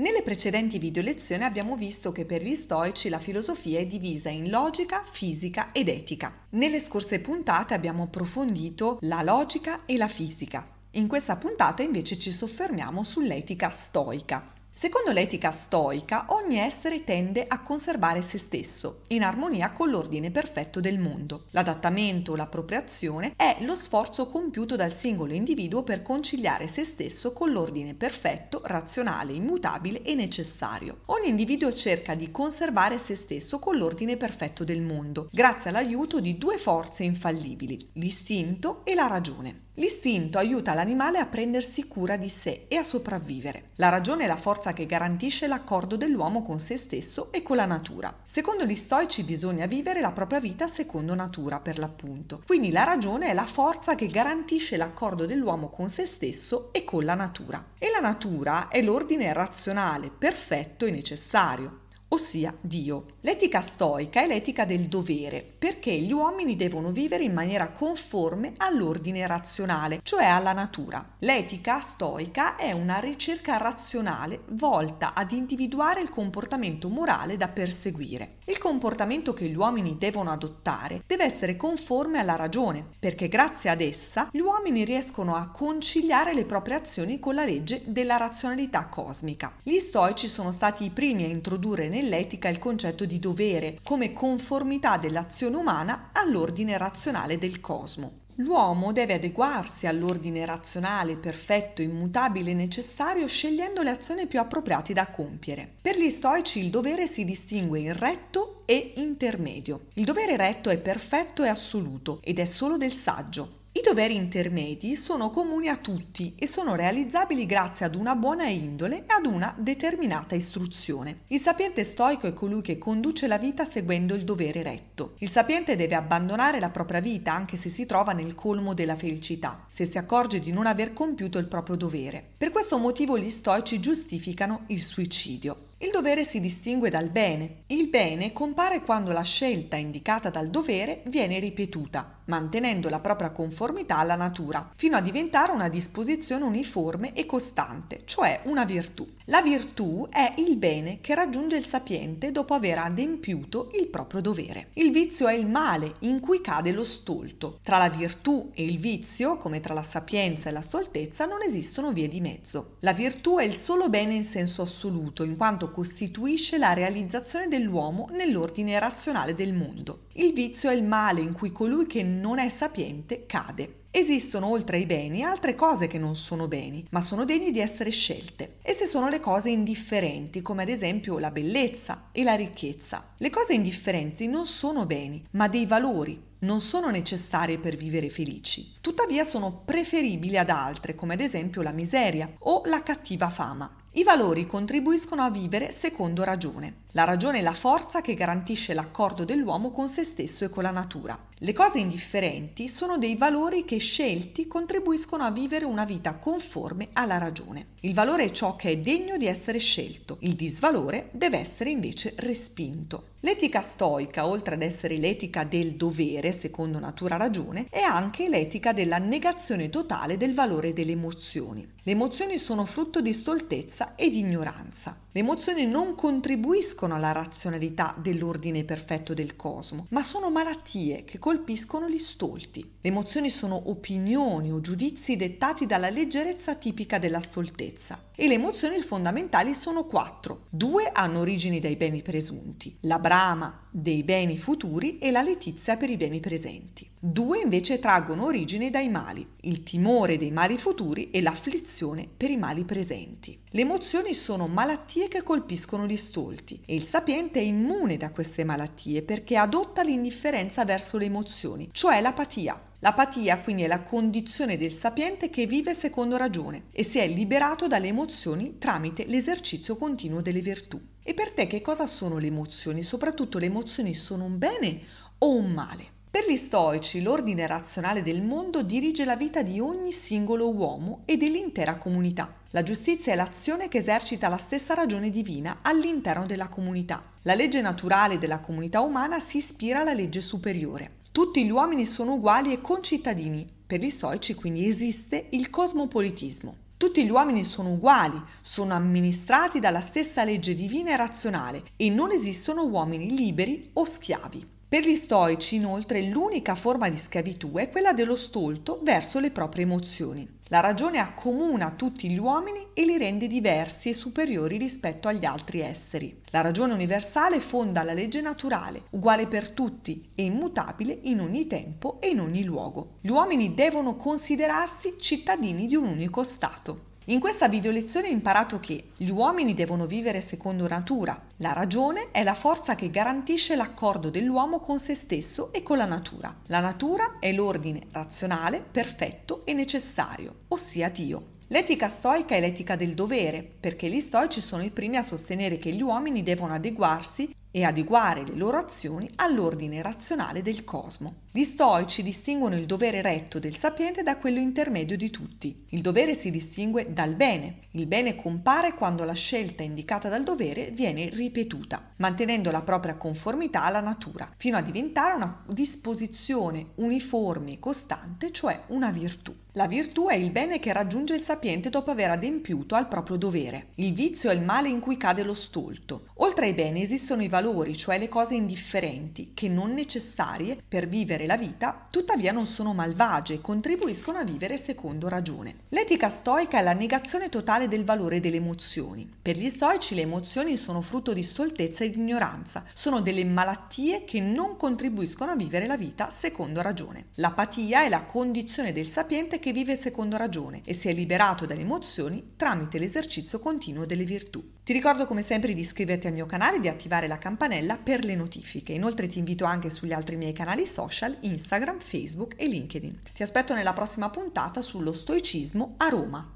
Nelle precedenti video lezioni abbiamo visto che per gli stoici la filosofia è divisa in logica, fisica ed etica. Nelle scorse puntate abbiamo approfondito la logica e la fisica. In questa puntata invece ci soffermiamo sull'etica stoica. Secondo l'etica stoica, ogni essere tende a conservare se stesso, in armonia con l'ordine perfetto del mondo. L'adattamento, o l'appropriazione, è lo sforzo compiuto dal singolo individuo per conciliare se stesso con l'ordine perfetto, razionale, immutabile e necessario. Ogni individuo cerca di conservare se stesso con l'ordine perfetto del mondo, grazie all'aiuto di due forze infallibili, l'istinto e la ragione. L'istinto aiuta l'animale a prendersi cura di sé e a sopravvivere. La ragione è la forza forza che garantisce l'accordo dell'uomo con se stesso e con la natura. Secondo gli stoici bisogna vivere la propria vita secondo natura, per l'appunto. Quindi la ragione è la forza che garantisce l'accordo dell'uomo con se stesso e con la natura. E la natura è l'ordine razionale, perfetto e necessario ossia Dio. L'etica stoica è l'etica del dovere, perché gli uomini devono vivere in maniera conforme all'ordine razionale, cioè alla natura. L'etica stoica è una ricerca razionale volta ad individuare il comportamento morale da perseguire. Il comportamento che gli uomini devono adottare deve essere conforme alla ragione, perché grazie ad essa gli uomini riescono a conciliare le proprie azioni con la legge della razionalità cosmica. Gli stoici sono stati i primi a introdurre nel nell'etica il concetto di dovere come conformità dell'azione umana all'ordine razionale del cosmo. L'uomo deve adeguarsi all'ordine razionale, perfetto, immutabile e necessario scegliendo le azioni più appropriate da compiere. Per gli stoici il dovere si distingue in retto e intermedio. Il dovere retto è perfetto e assoluto ed è solo del saggio. I doveri intermedi sono comuni a tutti e sono realizzabili grazie ad una buona indole e ad una determinata istruzione. Il sapiente stoico è colui che conduce la vita seguendo il dovere retto. Il sapiente deve abbandonare la propria vita anche se si trova nel colmo della felicità, se si accorge di non aver compiuto il proprio dovere. Per questo motivo gli stoici giustificano il suicidio. Il dovere si distingue dal bene. Il bene compare quando la scelta indicata dal dovere viene ripetuta, mantenendo la propria conformità alla natura, fino a diventare una disposizione uniforme e costante, cioè una virtù. La virtù è il bene che raggiunge il sapiente dopo aver adempiuto il proprio dovere. Il vizio è il male in cui cade lo stolto. Tra la virtù e il vizio, come tra la sapienza e la stoltezza, non esistono vie di mezzo. La virtù è il solo bene in senso assoluto, in quanto costituisce la realizzazione dell'uomo nell'ordine razionale del mondo. Il vizio è il male in cui colui che non è sapiente cade. Esistono oltre ai beni altre cose che non sono beni, ma sono degne di essere scelte. Esse sono le cose indifferenti, come ad esempio la bellezza e la ricchezza. Le cose indifferenti non sono beni, ma dei valori, non sono necessarie per vivere felici, tuttavia sono preferibili ad altre, come ad esempio la miseria o la cattiva fama. I valori contribuiscono a vivere secondo ragione. La ragione è la forza che garantisce l'accordo dell'uomo con se stesso e con la natura. Le cose indifferenti sono dei valori che scelti contribuiscono a vivere una vita conforme alla ragione. Il valore è ciò che è degno di essere scelto, il disvalore deve essere invece respinto. L'etica stoica, oltre ad essere l'etica del dovere, secondo natura ragione, è anche l'etica della negazione totale del valore delle emozioni. Le emozioni sono frutto di stoltezza e di ignoranza. Le emozioni non contribuiscono alla razionalità dell'ordine perfetto del cosmo, ma sono malattie che colpiscono gli stolti. Le emozioni sono opinioni o giudizi dettati dalla leggerezza tipica della stoltezza. E le emozioni fondamentali sono quattro. Due hanno origini dai beni presunti, la Brahma dei beni futuri e la letizia per i beni presenti. Due invece traggono origine dai mali, il timore dei mali futuri e l'afflizione per i mali presenti. Le emozioni sono malattie che colpiscono gli stolti e il sapiente è immune da queste malattie perché adotta l'indifferenza verso le emozioni, cioè l'apatia, L'apatia quindi è la condizione del sapiente che vive secondo ragione e si è liberato dalle emozioni tramite l'esercizio continuo delle virtù. E per te che cosa sono le emozioni? Soprattutto le emozioni sono un bene o un male? Per gli stoici l'ordine razionale del mondo dirige la vita di ogni singolo uomo e dell'intera comunità. La giustizia è l'azione che esercita la stessa ragione divina all'interno della comunità. La legge naturale della comunità umana si ispira alla legge superiore. Tutti gli uomini sono uguali e concittadini. Per gli stoici quindi esiste il cosmopolitismo. Tutti gli uomini sono uguali, sono amministrati dalla stessa legge divina e razionale e non esistono uomini liberi o schiavi. Per gli stoici, inoltre, l'unica forma di schiavitù è quella dello stolto verso le proprie emozioni. La ragione accomuna tutti gli uomini e li rende diversi e superiori rispetto agli altri esseri. La ragione universale fonda la legge naturale, uguale per tutti e immutabile in ogni tempo e in ogni luogo. Gli uomini devono considerarsi cittadini di un unico Stato. In questa video lezione ho imparato che gli uomini devono vivere secondo natura. La ragione è la forza che garantisce l'accordo dell'uomo con se stesso e con la natura. La natura è l'ordine razionale, perfetto e necessario, ossia Dio. L'etica stoica è l'etica del dovere, perché gli stoici sono i primi a sostenere che gli uomini devono adeguarsi e adeguare le loro azioni all'ordine razionale del cosmo. Gli stoici distinguono il dovere retto del sapiente da quello intermedio di tutti. Il dovere si distingue dal bene. Il bene compare quando la scelta indicata dal dovere viene ripetuta, mantenendo la propria conformità alla natura, fino a diventare una disposizione uniforme e costante, cioè una virtù. La virtù è il bene che raggiunge il sapiente dopo aver adempiuto al proprio dovere. Il vizio è il male in cui cade lo stolto. Oltre ai beni esistono i valori, cioè le cose indifferenti, che non necessarie per vivere la vita, tuttavia non sono malvagie e contribuiscono a vivere secondo ragione. L'etica stoica è la negazione totale del valore delle emozioni. Per gli stoici le emozioni sono frutto di stoltezza ed ignoranza, sono delle malattie che non contribuiscono a vivere la vita secondo ragione. L'apatia è la condizione del sapiente che vive secondo ragione e si è liberato dalle emozioni tramite l'esercizio continuo delle virtù. Ti ricordo come sempre di iscriverti al mio canale e di attivare la campanella per le notifiche. Inoltre ti invito anche sugli altri miei canali social, Instagram, Facebook e LinkedIn. Ti aspetto nella prossima puntata sullo stoicismo a Roma.